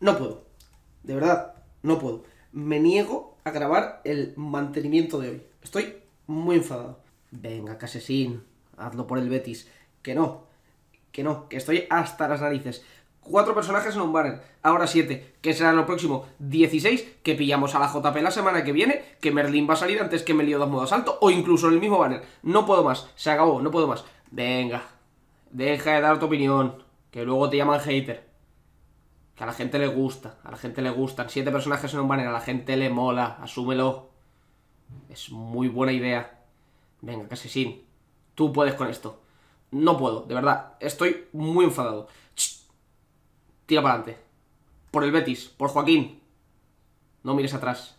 No puedo. De verdad, no puedo. Me niego a grabar el mantenimiento de hoy. Estoy muy enfadado. Venga, Casesín, hazlo por el Betis. Que no, que no, que estoy hasta las narices. Cuatro personajes en un banner, ahora siete. ¿Qué será lo próximo? 16, que pillamos a la JP la semana que viene, que Merlin va a salir antes que dos modo alto o incluso en el mismo banner. No puedo más, se acabó, no puedo más. Venga, deja de dar tu opinión, que luego te llaman hater. Que a la gente le gusta, a la gente le gustan. Siete personajes en un banner, a la gente le mola, asúmelo. Es muy buena idea. Venga, casi Tú puedes con esto. No puedo, de verdad. Estoy muy enfadado. Tira para adelante. Por el Betis, por Joaquín. No mires atrás.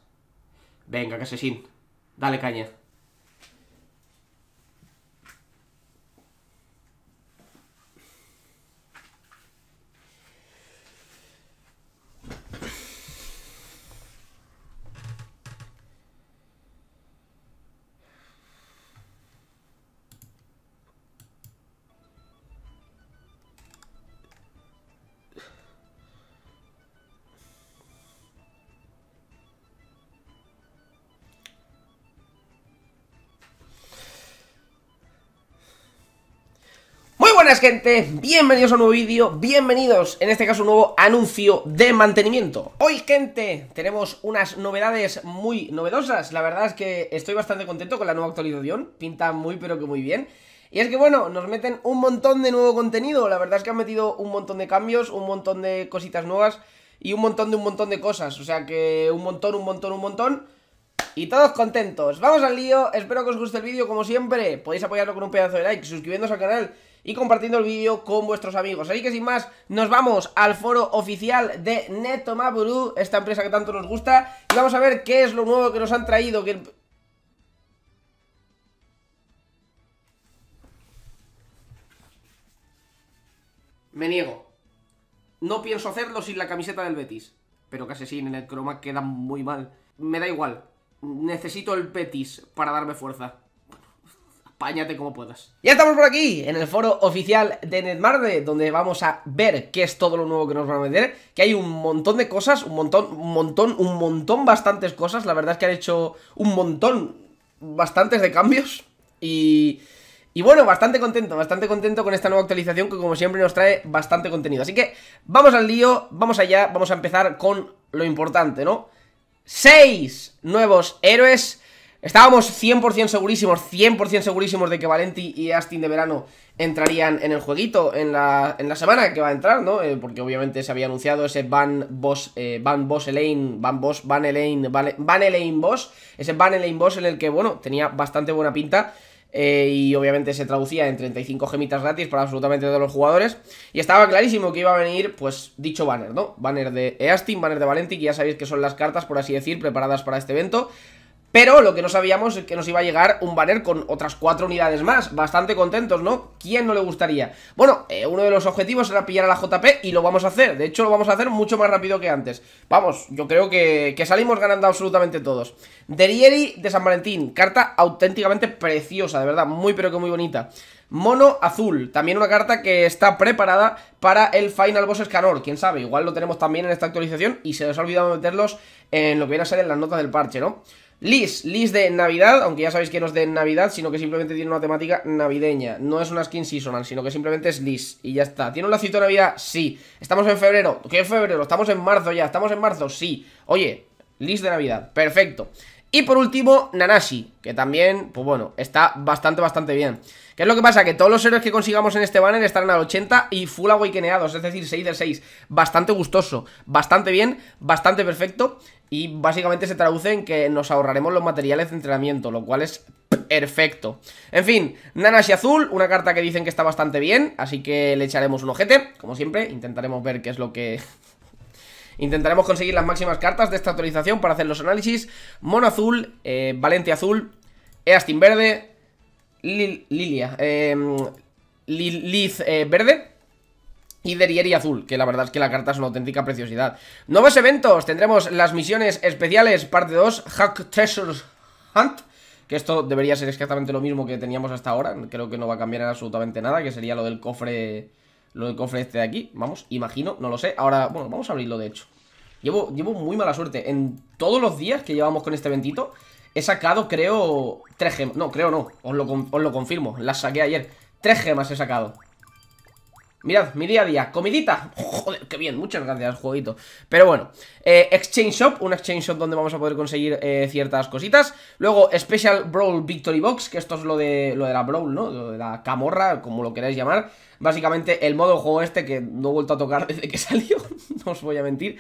Venga, que Dale caña. ¡Hola gente, bienvenidos a un nuevo vídeo, bienvenidos en este caso a un nuevo anuncio de mantenimiento Hoy gente, tenemos unas novedades muy novedosas, la verdad es que estoy bastante contento con la nueva actualización, pinta muy pero que muy bien y es que bueno, nos meten un montón de nuevo contenido, la verdad es que han metido un montón de cambios, un montón de cositas nuevas y un montón de un montón de cosas, o sea que un montón, un montón, un montón y todos contentos, vamos al lío, espero que os guste el vídeo como siempre, podéis apoyarlo con un pedazo de like, suscribiéndose al canal y compartiendo el vídeo con vuestros amigos. Así que sin más, nos vamos al foro oficial de Netomaburu, esta empresa que tanto nos gusta, y vamos a ver qué es lo nuevo que nos han traído, que... Me niego. No pienso hacerlo sin la camiseta del Betis. Pero que en el croma queda muy mal. Me da igual. Necesito el Betis para darme fuerza apáñate como puedas. Ya estamos por aquí, en el foro oficial de Netmarble donde vamos a ver qué es todo lo nuevo que nos van a meter, que hay un montón de cosas, un montón, un montón, un montón, bastantes cosas, la verdad es que han hecho un montón, bastantes de cambios, y... Y bueno, bastante contento, bastante contento con esta nueva actualización que como siempre nos trae bastante contenido. Así que vamos al lío, vamos allá, vamos a empezar con lo importante, ¿no? Seis nuevos héroes Estábamos 100% segurísimos, 100% segurísimos de que Valenti y Astin de verano entrarían en el jueguito en la, en la semana que va a entrar, ¿no? Eh, porque obviamente se había anunciado ese Van Boss, eh, Van Boss Elaine, Van Boss, Van Elaine, Van, e, Elaine Boss, ese Van Elaine Boss en el que, bueno, tenía bastante buena pinta. Eh, y obviamente se traducía en 35 gemitas gratis para absolutamente todos los jugadores. Y estaba clarísimo que iba a venir, pues, dicho banner, ¿no? Banner de Astin, banner de Valenti, que ya sabéis que son las cartas, por así decir, preparadas para este evento. Pero lo que no sabíamos es que nos iba a llegar un banner con otras cuatro unidades más. Bastante contentos, ¿no? ¿Quién no le gustaría? Bueno, eh, uno de los objetivos era pillar a la JP y lo vamos a hacer. De hecho, lo vamos a hacer mucho más rápido que antes. Vamos, yo creo que, salimos ganando absolutamente todos. Derieri de San Valentín, carta auténticamente preciosa, de verdad, muy pero que muy bonita. Mono Azul, también una carta que está preparada para el Final Boss Escanor, quién sabe, igual lo tenemos también en esta actualización y se nos ha olvidado meterlos en lo que viene a ser en las notas del parche, ¿no? Liz, Liz de Navidad, aunque ya sabéis que no es de Navidad, sino que simplemente tiene una temática navideña. No es una skin seasonal, sino que simplemente es Liz y ya está. ¿Tiene un lacito de Navidad? Sí. ¿Estamos en febrero? ¿Qué febrero? ¿Estamos en marzo ya? ¿Estamos en marzo? Sí. Oye, Liz de Navidad, perfecto. Y por último, Nanashi, que también, pues bueno, está bastante, bastante bien. ¿Qué es lo que pasa? Que todos los héroes que consigamos en este banner estarán al 80 y full awakeneados, es decir, 6 de 6. Bastante gustoso, bastante bien, bastante perfecto. Y básicamente se traduce en que nos ahorraremos los materiales de entrenamiento, lo cual es perfecto. En fin, Nanashi Azul, una carta que dicen que está bastante bien, así que le echaremos un ojete. Como siempre, intentaremos ver qué es lo que... Intentaremos conseguir las máximas cartas de esta actualización para hacer los análisis. Mono azul, eh, Valente azul, Eastin verde, Lilia, em, Liz eh, verde y Derieri Azul, que la verdad es que la carta es una auténtica preciosidad. Nuevos eventos, tendremos las misiones especiales, parte 2, Hack Treasure Hunt, que esto debería ser exactamente lo mismo que teníamos hasta ahora, creo que no va a cambiar absolutamente nada, que sería lo del cofre lo del cofre este de aquí, vamos, imagino, no lo sé Ahora, bueno, vamos a abrirlo de hecho Llevo, llevo muy mala suerte En todos los días que llevamos con este eventito He sacado, creo, tres gemas No, creo no, os lo, os lo confirmo Las saqué ayer, tres gemas he sacado Mirad, mi día a día, comidita Joder qué bien, muchas gracias, jueguito. Pero bueno, eh, Exchange Shop, un Exchange Shop donde vamos a poder conseguir eh, ciertas cositas. Luego, Special Brawl Victory Box, que esto es lo de, lo de la Brawl, ¿no? Lo de la camorra, como lo queráis llamar. Básicamente, el modo juego este que no he vuelto a tocar desde que salió, no os voy a mentir.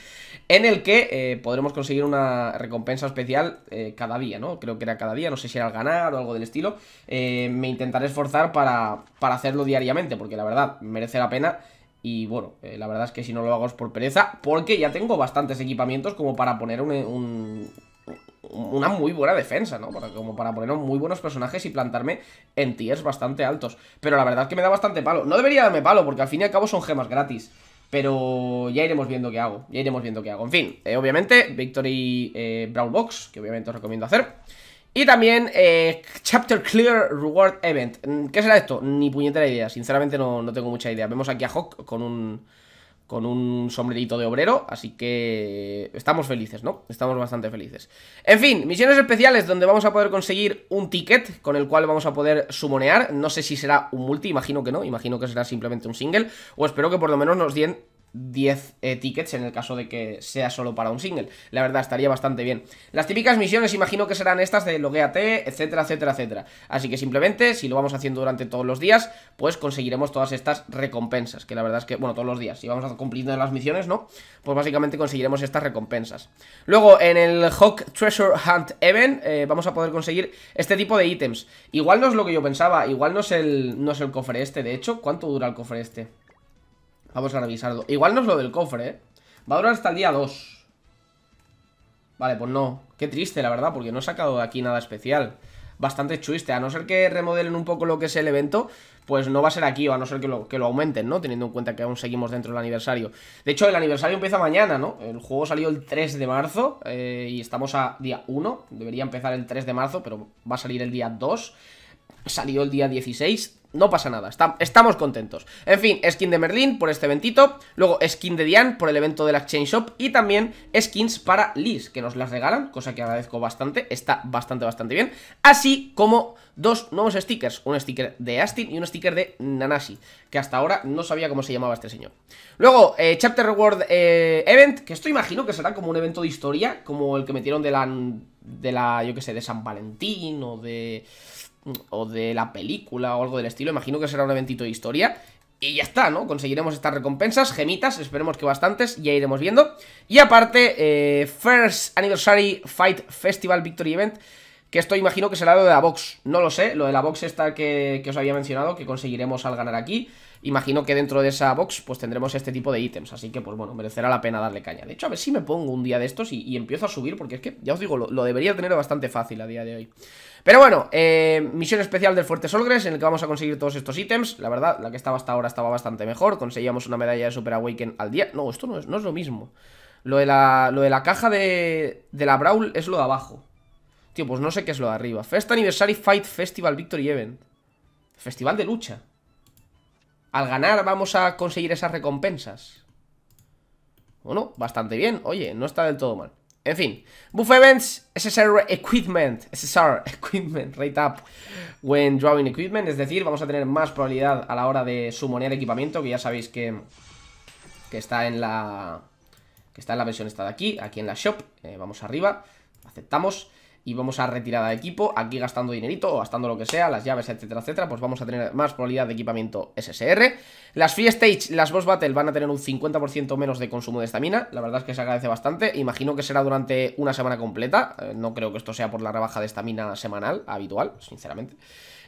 En el que eh, podremos conseguir una recompensa especial cada día, ¿no? Creo que era cada día, no sé si era al ganar o algo del estilo. me intentaré esforzar para, para hacerlo diariamente, porque la verdad merece la pena y bueno, eh, la verdad es que si no lo hago es por pereza, porque ya tengo bastantes equipamientos como para poner un, una muy buena defensa, ¿no? como para poner muy buenos personajes y plantarme en tiers bastante altos. Pero la verdad es que me da bastante palo. No debería darme palo, porque al fin y al cabo son gemas gratis. Pero ya iremos viendo qué hago, ya iremos viendo qué hago. En fin, eh, obviamente, Victory eh, Brown Box, que obviamente os recomiendo hacer. Y también eh, Chapter Clear Reward Event. Mm, ¿Qué será esto? Ni puñetera idea. Sinceramente no, no, tengo mucha idea. Vemos aquí a Hawk con un, con un sombrerito de obrero. Así que estamos felices, ¿no? Estamos bastante felices. En fin, misiones especiales donde vamos a poder conseguir un ticket con el cual vamos a poder sumonear. No sé si será un multi, imagino que no. Imagino que será simplemente un single. O espero que por lo menos nos den 10 eh, tickets en el caso de que sea solo para un single. La verdad, estaría bastante bien. Las típicas misiones imagino que serán estas de logueate, etcétera, etcétera, etcétera. Así que simplemente, si lo vamos haciendo durante todos los días, pues conseguiremos todas estas recompensas. Que la verdad es que, bueno, todos los días. Si vamos a cumpliendo las misiones, ¿no? Pues básicamente conseguiremos estas recompensas. Luego, en el Hawk Treasure Hunt Event, eh, vamos a poder conseguir este tipo de ítems. Igual no es lo que yo pensaba, igual no es el, no es el cofre este. De hecho, ¿cuánto dura el cofre este? Vamos a revisarlo. Igual no es lo del cofre, ¿eh? Va a durar hasta el día 2. Vale, pues no. Qué triste, la verdad, porque no he sacado de aquí nada especial. Bastante chiste A no ser que remodelen un poco lo que es el evento, pues no va a ser aquí, o a no ser que lo, que lo aumenten, ¿no? Teniendo en cuenta que aún seguimos dentro del aniversario. De hecho, el aniversario empieza mañana, ¿no? El juego salió el 3 de marzo eh, y estamos a día 1. Debería empezar el 3 de marzo, pero va a salir el día 2. Salió el día 16, no pasa nada, estamos contentos En fin, skin de Merlin por este eventito Luego skin de Diane por el evento de la Exchange Shop Y también skins para Liz Que nos las regalan, cosa que agradezco bastante Está bastante, bastante bien Así como dos nuevos stickers Un sticker de Astin y un sticker de Nanashi Que hasta ahora no sabía cómo se llamaba este señor Luego, eh, Chapter Reward eh, Event Que esto imagino que será como un evento de historia Como el que metieron de la... De la, yo que sé, de San Valentín O de o de la película o algo del estilo, imagino que será un eventito de historia. Y ya está, ¿no? Conseguiremos estas recompensas, gemitas, esperemos que bastantes, ya iremos viendo. Y aparte, eh, First Anniversary Fight Festival Victory Event, que esto imagino que será lo de la box, no lo sé, lo de la box esta que, os había mencionado, que conseguiremos al ganar aquí. Imagino que dentro de esa box pues tendremos este tipo de ítems, así que pues bueno, merecerá la pena darle caña. De hecho, a ver si me pongo un día de estos y, empiezo a subir, porque es que, ya os digo, lo debería tener bastante fácil a día de hoy. Pero bueno, eh, misión especial del Fuerte Solgres en el que vamos a conseguir todos estos ítems. La verdad, la que estaba hasta ahora estaba bastante mejor. Conseguíamos una medalla de Super Awaken al día. No, esto no es, lo mismo. Lo de la, lo de la caja de, de la Brawl es lo de abajo. Tío, pues no sé qué es lo de arriba. Fest Anniversary Fight Festival Victory Event. Festival de lucha. Al ganar vamos a conseguir esas recompensas. Bueno, bastante bien. Oye, no está del todo mal. En fin, buff events, SSR equipment, SSR equipment, rate up when drawing equipment, es decir, vamos a tener más probabilidad a la hora de sumonear equipamiento, que ya sabéis que, que está en la que está en la versión esta de aquí, aquí en la shop, eh, vamos arriba, aceptamos, y vamos a retirada de equipo, aquí gastando dinerito o gastando lo que sea, las llaves, etcétera, etcétera, pues vamos a tener más probabilidad de equipamiento SSR. Las Free Stage, las Boss Battle van a tener un 50% menos de consumo de estamina, la verdad es que se agradece bastante, imagino que será durante una semana completa, eh, no creo que esto sea por la rebaja de estamina semanal habitual, sinceramente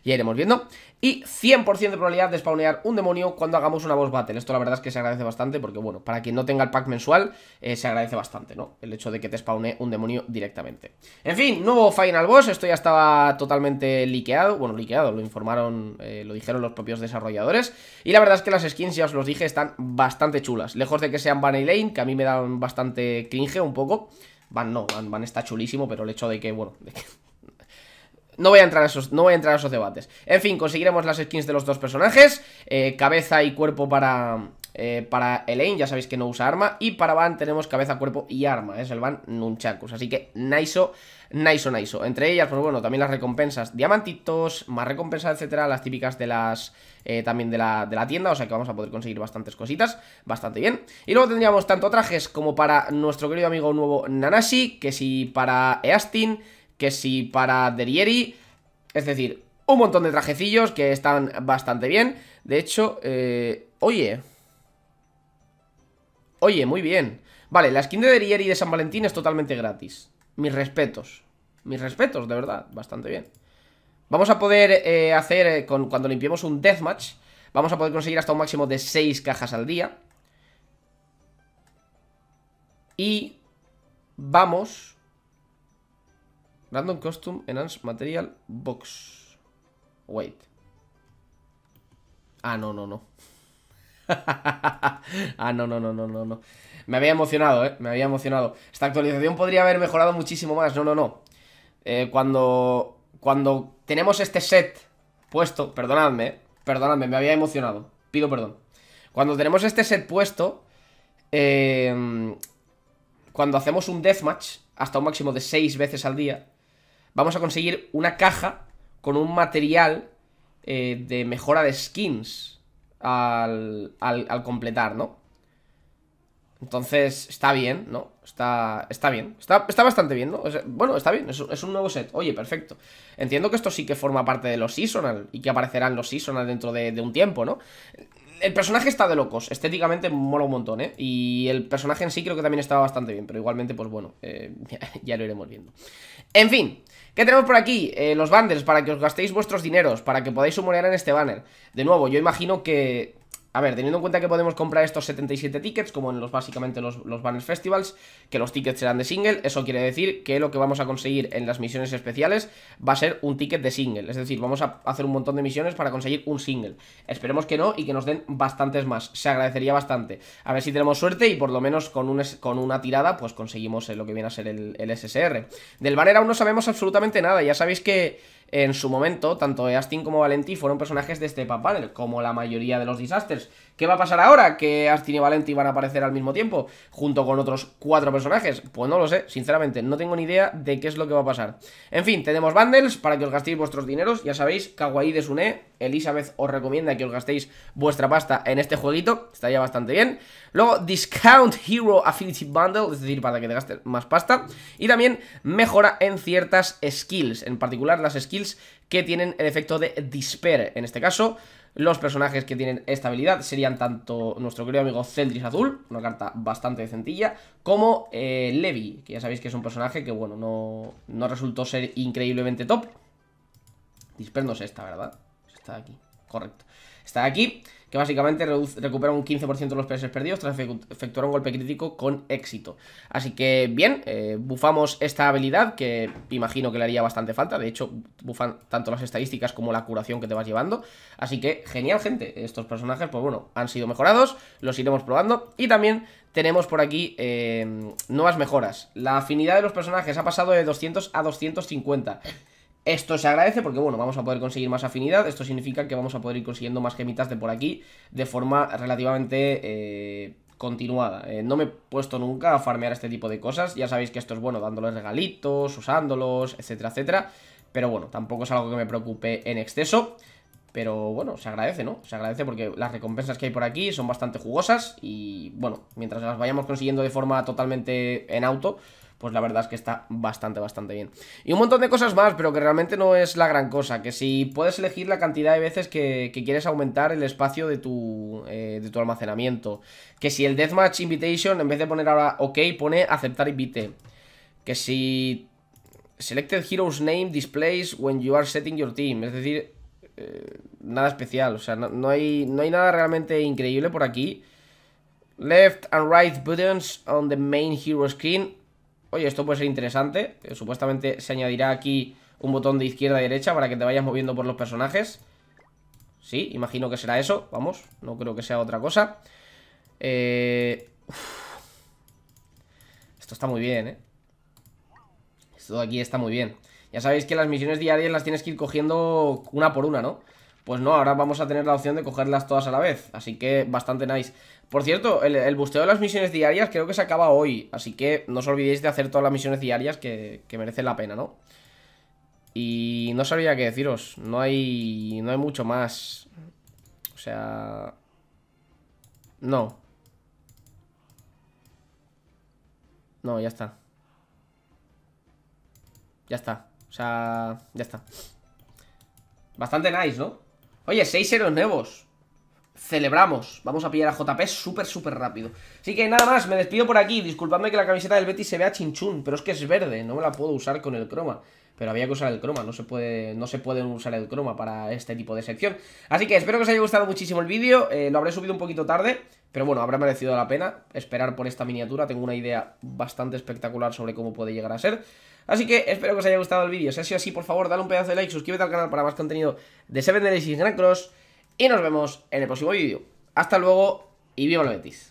ya iremos viendo. Y 100% de probabilidad de spawnear un demonio cuando hagamos una boss battle. Esto la verdad es que se agradece bastante porque, bueno, para quien no tenga el pack mensual, eh, se agradece bastante, ¿no? El hecho de que te spawnee un demonio directamente. En fin, nuevo final boss. Esto ya estaba totalmente liqueado. Bueno, liqueado, lo informaron, eh, lo dijeron los propios desarrolladores. Y la verdad es que las skins, ya os los dije, están bastante chulas. Lejos de que sean Bunny Lane, que a mí me dan bastante cringe un poco. Van no, Van, Van está chulísimo, pero el hecho de que, bueno, de que no voy a entrar a esos, no entrar esos debates. En fin, conseguiremos las skins de los dos personajes. Eh, cabeza y cuerpo para, eh, para Elaine, ya sabéis que no usa arma. Y para Van tenemos cabeza, cuerpo y arma. Es el Van Nunchakus. Así que Naiso, Naiso, Naiso. Entre ellas, pues bueno, también las recompensas. Diamantitos, más recompensas, etcétera. Las típicas de las. Eh, también de la, de la tienda. O sea que vamos a poder conseguir bastantes cositas. Bastante bien. Y luego tendríamos tanto trajes como para nuestro querido amigo nuevo Nanashi. Que si para Eastin que si para Derieri, es decir, un montón de trajecillos que están bastante bien. De hecho, eh, oye, oye, muy bien. Vale, la skin de Derieri de San Valentín es totalmente gratis. Mis respetos, mis respetos, de verdad, bastante bien. Vamos a poder eh, hacer, eh, con, cuando limpiemos un deathmatch, vamos a poder conseguir hasta un máximo de 6 cajas al día. Y vamos Random Costume Enhanced Material Box. Wait. Ah, no, no, no. ah, no, no, no, no, no, no. Me había emocionado, eh. Me había emocionado. Esta actualización podría haber mejorado muchísimo más. No, no, no. Eh, cuando. Cuando tenemos este set puesto. Perdonadme, eh, Perdonadme, me había emocionado. Pido perdón. Cuando tenemos este set puesto. Eh, cuando hacemos un deathmatch. Hasta un máximo de 6 veces al día vamos a conseguir una caja con un material eh, de mejora de skins al, completar, ¿no? Entonces, está bien, ¿no? Está, está bien, está, bastante bien, ¿no? bueno, está bien, es, un nuevo set, oye, perfecto Entiendo que esto sí que forma parte de los seasonal Y que aparecerán los seasonal dentro de, de un tiempo, ¿no? el personaje está de locos, estéticamente mola un montón, ¿eh? Y el personaje en sí creo que también estaba bastante bien, pero igualmente, pues bueno, eh, ya lo iremos viendo. En fin, ¿qué tenemos por aquí? Eh, los banners para que os gastéis vuestros dineros, para que podáis sumorear en este banner. De nuevo, yo imagino que a ver, teniendo en cuenta que podemos comprar estos 77 tickets, como en los básicamente los, los Banners Festivals, que los tickets serán de single, eso quiere decir que lo que vamos a conseguir en las misiones especiales va a ser un ticket de single. Es decir, vamos a hacer un montón de misiones para conseguir un single. Esperemos que no y que nos den bastantes más. Se agradecería bastante. A ver si tenemos suerte y por lo menos con, un, con una tirada pues conseguimos lo que viene a ser el, el SSR. Del banner aún no sabemos absolutamente nada. Ya sabéis que en su momento, tanto Astin como Valentí fueron personajes de este Up como la mayoría de los disasters. ¿Qué va a pasar ahora? ¿Que Astin y Valenti van a aparecer al mismo tiempo? Junto con otros cuatro personajes. Pues no lo sé, sinceramente, no tengo ni idea de qué es lo que va a pasar. En fin, tenemos bundles para que os gastéis vuestros dineros. Ya sabéis, Kawaii de Suné. Elizabeth os recomienda que os gastéis vuestra pasta en este jueguito. Estaría bastante bien. Luego, Discount Hero Affinity Bundle, es decir, para que te gastes más pasta. Y también mejora en ciertas skills, en particular las skills que tienen el efecto de Despair. En este caso, los personajes que tienen esta habilidad serían tanto nuestro querido amigo Celdris Azul, una carta bastante decentilla, como eh, Levi, que ya sabéis que es un personaje que, bueno, no, no resultó ser increíblemente top. Dispernos esta, ¿verdad? Está aquí, correcto. Está aquí que básicamente recupera un 15% de los PS perdidos tras efectuar un golpe crítico con éxito. Así que bien, eh, bufamos esta habilidad que imagino que le haría bastante falta, de hecho bufan tanto las estadísticas como la curación que te vas llevando, así que genial gente, estos personajes pues bueno, han sido mejorados, los iremos probando y también tenemos por aquí eh, nuevas mejoras. La afinidad de los personajes ha pasado de 200 a 250. Esto se agradece porque, bueno, vamos a poder conseguir más afinidad. Esto significa que vamos a poder ir consiguiendo más gemitas de por aquí de forma relativamente eh, continuada. Eh, no me he puesto nunca a farmear este tipo de cosas. Ya sabéis que esto es bueno, dándoles regalitos, usándolos, etcétera, etcétera. Pero bueno, tampoco es algo que me preocupe en exceso. Pero bueno, se agradece, ¿no? Se agradece porque las recompensas que hay por aquí son bastante jugosas y bueno, mientras las vayamos consiguiendo de forma totalmente en auto, pues la verdad es que está bastante, bastante bien. Y un montón de cosas más, pero que realmente no es la gran cosa, que si puedes elegir la cantidad de veces que, quieres aumentar el espacio eh, de tu, almacenamiento, que si el Deathmatch Invitation, en vez de poner ahora OK, pone aceptar invite, que si Selected hero's Name displays when you are setting your team, es decir, eh, nada especial, o sea, hay, no hay nada realmente increíble por aquí. Left and right buttons on the main hero screen oye, esto puede ser interesante. Eh, supuestamente se añadirá aquí un botón de izquierda a derecha para que te vayas moviendo por los personajes. Sí, imagino que será eso, vamos, no creo que sea otra cosa. Eh, esto está muy bien, ¿eh? Esto de aquí está muy bien. Ya sabéis que las misiones diarias las tienes que ir cogiendo una por una, ¿no? Pues no, ahora vamos a tener la opción de cogerlas todas a la vez, así que bastante nice. Por cierto, el, busteo de las misiones diarias creo que se acaba hoy, así que no os olvidéis de hacer todas las misiones diarias que, que merecen la pena, ¿no? Y no sabría qué deciros, no hay, no hay mucho más. O sea... No. No, ya está. Ya está. O sea, ya está. Bastante nice, ¿no? Oye, seis héroes nuevos Celebramos Vamos a pillar a JP súper, súper rápido Así que nada más, me despido por aquí Disculpadme que la camiseta del Betis se vea chinchún Pero es que es verde, no me la puedo usar con el croma pero había que usar el croma, no se puede no se puede usar el croma para este tipo de sección. Así que espero que os haya gustado muchísimo el vídeo, eh, lo habré subido un poquito tarde, pero bueno, habrá merecido la pena esperar por esta miniatura, tengo una idea bastante espectacular sobre cómo puede llegar a ser. Así que espero que os haya gustado el vídeo. Si ha así, por favor, dale un pedazo de like, suscríbete al canal para más contenido de Seven Days y Grand Cross. Y nos vemos en el próximo vídeo. Hasta luego y viva la Betis.